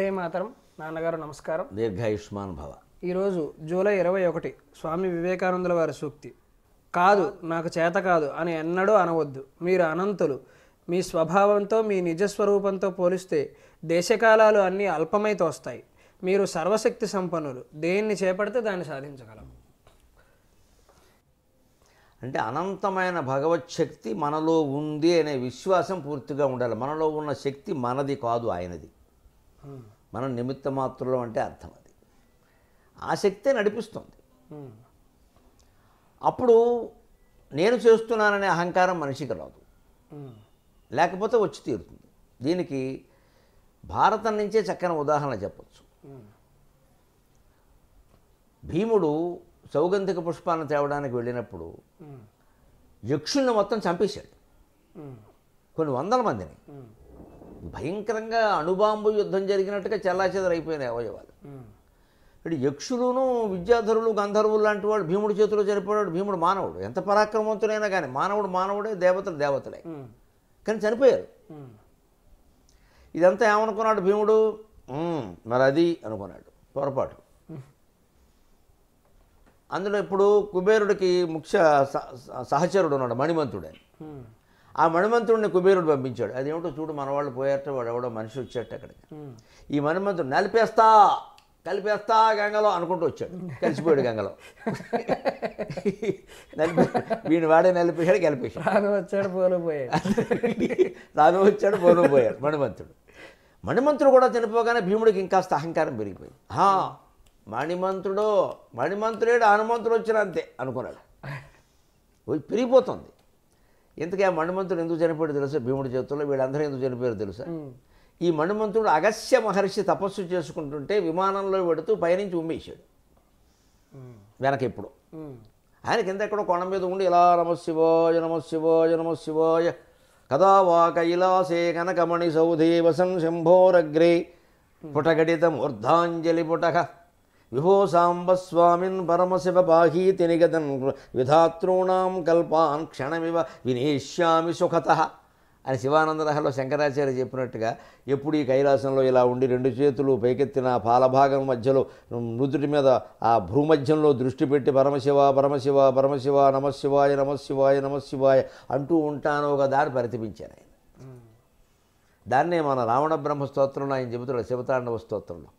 వందే మాతరం నాన్నగారు నమస్కారం దీర్ఘాయుష్మాన్ భవ ఈరోజు జూలై ఇరవై ఒకటి స్వామి వివేకానందుల వారి సూక్తి కాదు నాకు చేత కాదు అని ఎన్నడూ అనవద్దు మీరు అనంతులు మీ స్వభావంతో మీ నిజస్వరూపంతో పోలిస్తే దేశకాలాలు అన్నీ అల్పమై తోస్తాయి మీరు సర్వశక్తి సంపన్నులు దేన్ని చేపడితే దాన్ని సాధించగలం అంటే అనంతమైన భగవత్ శక్తి మనలో ఉంది అనే విశ్వాసం పూర్తిగా ఉండాలి మనలో ఉన్న శక్తి మనది కాదు ఆయనది మనం నిమిత్త మాత్రలు అంటే అర్థం అది ఆసక్తే నడిపిస్తుంది అప్పుడు నేను చేస్తున్నాననే అహంకారం మనిషికి రాదు లేకపోతే వచ్చి తీరుతుంది దీనికి భారతం నుంచే చక్కని ఉదాహరణ చెప్పచ్చు భీముడు సౌగంధిక పుష్పాలను తేవడానికి వెళ్ళినప్పుడు యక్షుల్ని మొత్తం చంపేశాడు కొన్ని వందల మందిని భయంకరంగా అణుబాంబు యుద్ధం జరిగినట్టుగా చెల్లాచెదరైపోయినాయి అవయవాలు అంటే యక్షులును విద్యాధరులు గంధర్వులు లాంటి వాడు భీముడి చేతిలో చనిపోయాడు భీముడు మానవుడు ఎంత పరాక్రమవంతుడైనా కానీ మానవుడు మానవుడే దేవతలు దేవతలే కానీ చనిపోయారు ఇదంతా ఏమనుకున్నాడు భీముడు మరి అది అనుకున్నాడు పొరపాటు అందులో ఇప్పుడు కుబేరుడికి ముఖ్య సహచరుడు ఉన్నాడు మణిమంతుడని ఆ మణిమంతుడిని కుబేరుడు పంపించాడు అదేమిటో చూడు మన వాళ్ళు పోయారట వాడు ఎవడో మనిషి వచ్చాట అక్కడికి ఈ మణిమంతుడు నలిపేస్తా కలిపేస్తా గంగలో అనుకుంటూ వచ్చాడు కలిసిపోయాడు గంగలో నలిపి వీడిని వాడే నలిపేశాడు కలిపేశాడు రాను వచ్చాడు పోయాడు రాను వచ్చాడు పోయాడు మణిమంతుడు మణిమంతుడు కూడా చనిపోగానే భీముడికి ఇంకాస్త అహంకారం పెరిగిపోయింది మణిమంతుడు మణిమంతుడేడు హనుమంతుడు వచ్చిన అంతే అనుకున్నాడు పెరిగిపోతుంది ఇంతకీ ఆ మణమంతుడు ఎందుకు చనిపోయాడు తెలుసా భీముడి చేతుల్లో వీళ్ళందరూ ఎందుకు చనిపోయారు తెలుసా ఈ మణిమంతుడు అగస్య మహర్షి తపస్సు చేసుకుంటుంటే విమానంలో పెడుతూ పైనుంచి ఉమ్మేశాడు వెనక ఎప్పుడు ఆయన కింద ఎక్కడో కొండ మీద ఉండి ఇలా నమశివోయ నమశివోయ నమశివోయ కదా వా కైలాసే కనకమణి సౌధీ వసం శంభోరగ్రే పుటగడితం వర్ధాంజలి పుటక విభో సాంబస్వామిన్ పరమశివ పాహీతి నిగదన్ విధాతృణాం కల్పాన్ క్షణమివ వినేష్యామి సుఖత అని శివానందరహలో శంకరాచార్య చెప్పినట్టుగా ఎప్పుడు ఈ కైలాసంలో ఇలా ఉండి రెండు చేతులు పైకెత్తిన పాలభాగం మధ్యలో నుదుటి మీద ఆ భూమధ్యంలో దృష్టి పెట్టి పరమశివ పరమశివ పరమశివ నమశివాయ నమశివాయ నమశివాయ అంటూ ఉంటాను ఒక దారి ప్రతిపించాను ఆయన దాన్నే మన రావణ బ్రహ్మ స్తోత్రంలో ఆయన చెబుతున్నాడు శివతాండవ స్తోత్రంలో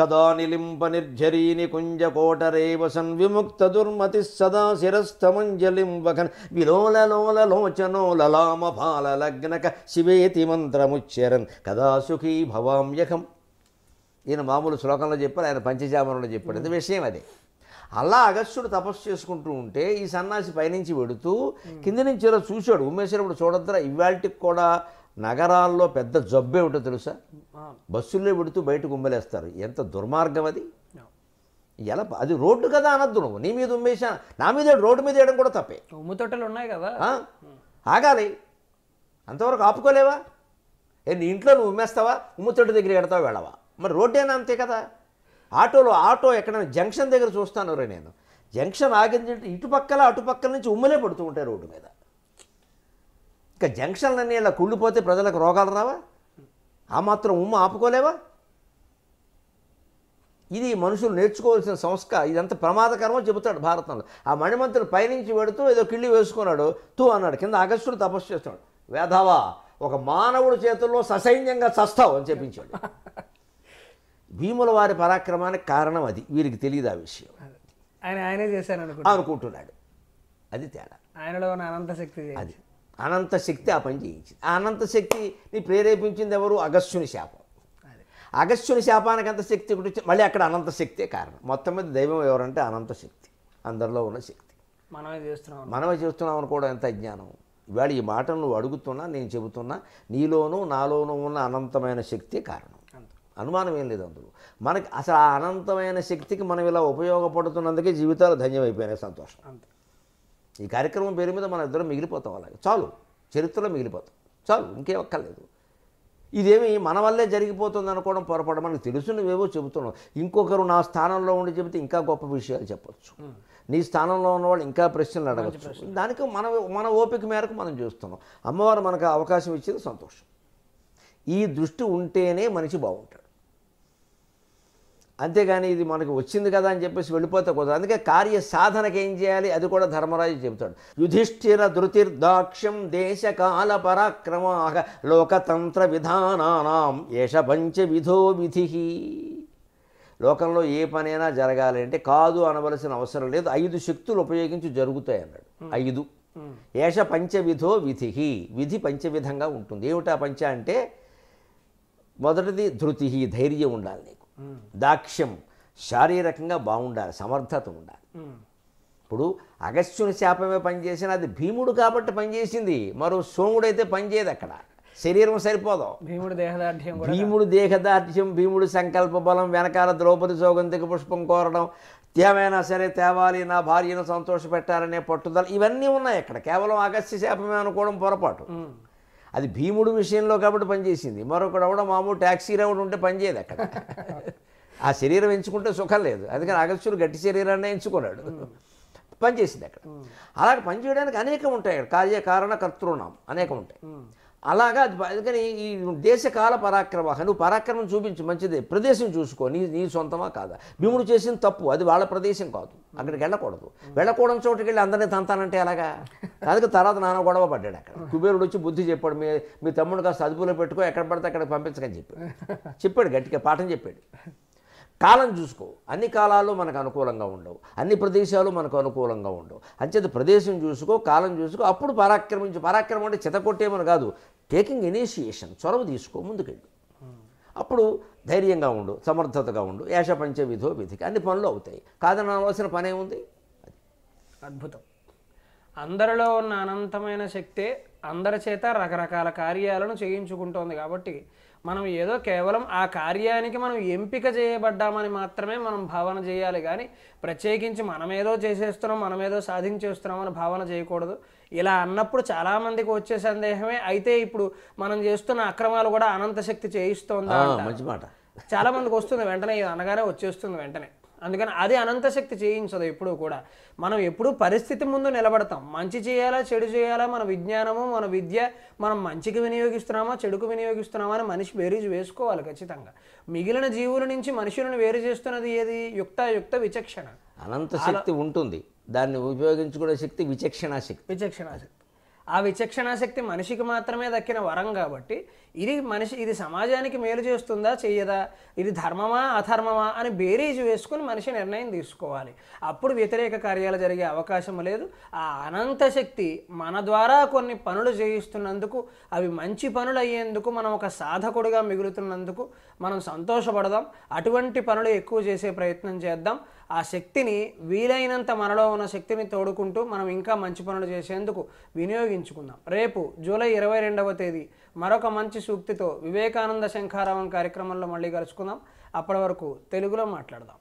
కదా నిలింప నిర్ఝరీని కుంజకోటరేవ విముక్త దుర్మతి సదా శిరస్థమంజలిం వఖన్ లగ్నక శివేతి మంత్రముచ్చరన్ కదా సుఖీ భవామ్యకం ఈయన మామూలు శ్లోకంలో చెప్పారు ఆయన పంచజామరంలో చెప్పాడు ఇది విషయం అది అలా అగస్త్యుడు తపస్సు చేసుకుంటూ ఉంటే ఈ సన్నాసి పైనుంచి వెడుతూ కింది నుంచి ఇలా చూశాడు ఉమ్మేశ్వరుడు చూడద్దా ఇవాళకి కూడా నగరాల్లో పెద్ద జబ్బు ఏమిటో తెలుసా బస్సుల్లో పెడుతూ బయటకు ఉమ్మలేస్తారు ఎంత దుర్మార్గం అది ఎలా అది రోడ్డు కదా అనద్దు నువ్వు నీ మీద ఉమ్మేసా నా మీద రోడ్డు మీద వేయడం కూడా తప్పే ఉమ్ము తొట్టలు ఉన్నాయి కదా ఆగాలి అంతవరకు ఆపుకోలేవా ఏ నీ ఇంట్లో నువ్వు ఉమ్మేస్తావా ఉమ్ము తొట్టు దగ్గర ఎడతావా వెళ్ళవా మరి రోడ్డేనా అంతే కదా ఆటోలో ఆటో ఎక్కడైనా జంక్షన్ దగ్గర చూస్తాను రే నేను జంక్షన్ ఆగిందంటే ఇటుపక్కల అటుపక్కల నుంచి ఉమ్మలే పడుతూ ఉంటాయి రోడ్డు మీద ఇక జంక్షన్లన్నీ ఇలా కుళ్ళిపోతే ప్రజలకు రోగాలు రావా ఆ మాత్రం ఉమ్మ ఆపుకోలేవా ఇది మనుషులు నేర్చుకోవాల్సిన సంస్కారం ఇదంతా ప్రమాదకరమో చెబుతాడు భారతంలో ఆ మణిమంతుడు పైనుంచి పెడుతూ ఏదో కిళ్ళి వేసుకున్నాడు తూ అన్నాడు కింద అగస్టుడు తపస్సు చేస్తున్నాడు వేధవా ఒక మానవుడి చేతుల్లో ససైన్యంగా చస్తావు అని చెప్పించాడు భీముల వారి పరాక్రమానికి కారణం అది వీరికి తెలియదు ఆ విషయం ఆయన ఆయనే చేశాను అనుకుంటున్నాడు అది తేడా ఆయనలో ఉన్న అనంత శక్తి అది అనంత శక్తి ఆ పని చేయించింది ఆ అనంత శక్తిని ప్రేరేపించింది ఎవరు అగస్సుని శాపం అగస్సుని శాపానికి అంత శక్తి ఒకటి మళ్ళీ అక్కడ అనంత శక్తే కారణం మొత్తం మీద దైవం ఎవరంటే అనంత శక్తి అందరిలో ఉన్న శక్తి మనమే చేస్తున్నాం మనమే చేస్తున్నాం అనుకోవడం కూడా ఎంత అజ్ఞానం ఇవాళ ఈ మాటలు నువ్వు అడుగుతున్నా నేను చెబుతున్నా నీలోనూ నాలోనూ ఉన్న అనంతమైన శక్తి కారణం అనుమానం ఏం లేదు అందులో మనకి అసలు ఆ అనంతమైన శక్తికి మనం ఇలా ఉపయోగపడుతున్నందుకే జీవితాలు ధన్యమైపోయినాయి సంతోషం అంతే ఈ కార్యక్రమం పేరు మీద మన ఇద్దరం మిగిలిపోతాం అలాగే చాలు చరిత్రలో మిగిలిపోతాం చాలు ఇంకే ఒక్కర్లేదు ఇదేమి మన వల్లే జరిగిపోతుంది అనుకోవడం పొరపాటు మనకు తెలుసు నువ్వేవో చెబుతున్నావు ఇంకొకరు నా స్థానంలో ఉండి చెబితే ఇంకా గొప్ప విషయాలు చెప్పచ్చు నీ స్థానంలో ఉన్నవాళ్ళు ఇంకా ప్రశ్నలు అడగచ్చు దానికి మన మన ఓపిక మేరకు మనం చూస్తున్నాం అమ్మవారు మనకు అవకాశం ఇచ్చేది సంతోషం ఈ దృష్టి ఉంటేనే మనిషి బాగుంటాడు అంతేగాని ఇది మనకు వచ్చింది కదా అని చెప్పేసి వెళ్ళిపోతే కుదరదు అందుకే కార్య సాధనకి ఏం చేయాలి అది కూడా ధర్మరాజు చెబుతాడు యుధిష్ఠిర ధృతిర్దాక్ష్యం కాల పరాక్రమా లోకతంత్ర విధానానాం ఏష విధో విధి లోకంలో ఏ పనైనా జరగాలి అంటే కాదు అనవలసిన అవసరం లేదు ఐదు శక్తులు ఉపయోగించి జరుగుతాయి అన్నాడు ఐదు ఏష పంచవిధో విధి విధి పంచవిధంగా ఉంటుంది ఏమిటా పంచ అంటే మొదటిది ధృతి ధైర్యం ఉండాలి నీకు దాక్ష్యం శారీరకంగా బాగుండాలి సమర్థత ఉండాలి ఇప్పుడు అగస్త్యుని శాపమే పనిచేసిన అది భీముడు కాబట్టి పనిచేసింది మరో సోముడైతే పనిచేయదు అక్కడ శరీరం సరిపోదు భీముడు దేహదార్ఢ్యం భీముడు దేహదార్ఢ్యం భీముడు సంకల్ప బలం వెనకాల ద్రౌపది సౌగంధిక పుష్పం కోరడం తేమైనా సరే తేవాలి నా భార్యను సంతోషపెట్టాలనే పట్టుదల ఇవన్నీ ఉన్నాయి అక్కడ కేవలం అగస్త్య శాపమే అనుకోవడం పొరపాటు అది భీముడు విషయంలో కాబట్టి పనిచేసింది మరొకడు కూడా మామూలు ట్యాక్సీ రావడం ఉంటే పనిచేయదు అక్కడ ఆ శరీరం ఎంచుకుంటే సుఖం లేదు అందుకని అగస్త్యుడు గట్టి శరీరాన్ని ఎంచుకున్నాడు పనిచేసింది అక్కడ అలాగే పనిచేయడానికి అనేకం ఉంటాయి కార్య కారణ కర్తృణం అనేకం ఉంటాయి అలాగా అది అందుకని ఈ దేశకాల పరాక్రమ నువ్వు పరాక్రమం చూపించి మంచిదే ప్రదేశం చూసుకో నీ నీ సొంతమా కాదా భీముడు చేసిన తప్పు అది వాళ్ళ ప్రదేశం కాదు అక్కడికి వెళ్ళకూడదు వెళ్ళకూడని చోటుకి వెళ్ళి అందరినీ తంతానంటే అలాగా అందుకే తర్వాత నాన్న గొడవ పడ్డాడు అక్కడ కుబేరుడు వచ్చి బుద్ధి చెప్పాడు మీ మీ తమ్ముడు కాస్త అదుపులో పెట్టుకో ఎక్కడ పడితే అక్కడికి పంపించకని చెప్పాడు చెప్పాడు గట్టిగా పాఠం చెప్పాడు కాలం చూసుకో అన్ని కాలాలు మనకు అనుకూలంగా ఉండవు అన్ని ప్రదేశాలు మనకు అనుకూలంగా ఉండవు అంచేత ప్రదేశం చూసుకో కాలం చూసుకో అప్పుడు పరాక్రమించు పరాక్రమం అంటే చితకొట్టేమని కాదు టేకింగ్ ఇనీషియేషన్ చొరవ తీసుకో ముందుకెళ్ళు అప్పుడు ధైర్యంగా ఉండు సమర్థతగా ఉండు యాష పంచ విధో విధికి అన్ని పనులు అవుతాయి కాదని అనవలసిన పనే ఉంది అద్భుతం అందరిలో ఉన్న అనంతమైన శక్తే అందరి చేత రకరకాల కార్యాలను చేయించుకుంటోంది కాబట్టి మనం ఏదో కేవలం ఆ కార్యానికి మనం ఎంపిక చేయబడ్డామని మాత్రమే మనం భావన చేయాలి కానీ ప్రత్యేకించి మనమేదో చేసేస్తున్నాం మనమేదో సాధించేస్తున్నాం అని భావన చేయకూడదు ఇలా అన్నప్పుడు చాలామందికి వచ్చే సందేహమే అయితే ఇప్పుడు మనం చేస్తున్న అక్రమాలు కూడా అనంత శక్తి చేయిస్తోందా మంచి మాట చాలామందికి వస్తుంది వెంటనే ఇది అనగానే వచ్చేస్తుంది వెంటనే అందుకని అది అనంత శక్తి చేయించదు ఎప్పుడూ కూడా మనం ఎప్పుడూ పరిస్థితి ముందు నిలబడతాం మంచి చేయాలా చెడు చేయాలా మన విజ్ఞానము మన విద్య మనం మంచికి వినియోగిస్తున్నామా చెడుకు వినియోగిస్తున్నామా అని మనిషి బేరీజ్ వేసుకోవాలి ఖచ్చితంగా మిగిలిన జీవుల నుంచి మనుషులను వేరు చేస్తున్నది ఏది యుక్త యుక్త విచక్షణ అనంత శక్తి ఉంటుంది దాన్ని ఉపయోగించుకునే శక్తి విచక్షణ శక్తి విచక్షణ శక్తి ఆ విచక్షణాశక్తి శక్తి మనిషికి మాత్రమే దక్కిన వరం కాబట్టి ఇది మనిషి ఇది సమాజానికి మేలు చేస్తుందా చెయ్యదా ఇది ధర్మమా అధర్మమా అని బేరీజు వేసుకుని మనిషి నిర్ణయం తీసుకోవాలి అప్పుడు వ్యతిరేక కార్యాలు జరిగే అవకాశం లేదు ఆ అనంత శక్తి మన ద్వారా కొన్ని పనులు చేయిస్తున్నందుకు అవి మంచి పనులు అయ్యేందుకు మనం ఒక సాధకుడుగా మిగులుతున్నందుకు మనం సంతోషపడదాం అటువంటి పనులు ఎక్కువ చేసే ప్రయత్నం చేద్దాం ఆ శక్తిని వీలైనంత మనలో ఉన్న శక్తిని తోడుకుంటూ మనం ఇంకా మంచి పనులు చేసేందుకు వినియోగించుకుందాం రేపు జూలై ఇరవై రెండవ తేదీ మరొక మంచి సూక్తితో వివేకానంద శంఖారావం కార్యక్రమంలో మళ్ళీ కలుసుకుందాం అప్పటి వరకు తెలుగులో మాట్లాడదాం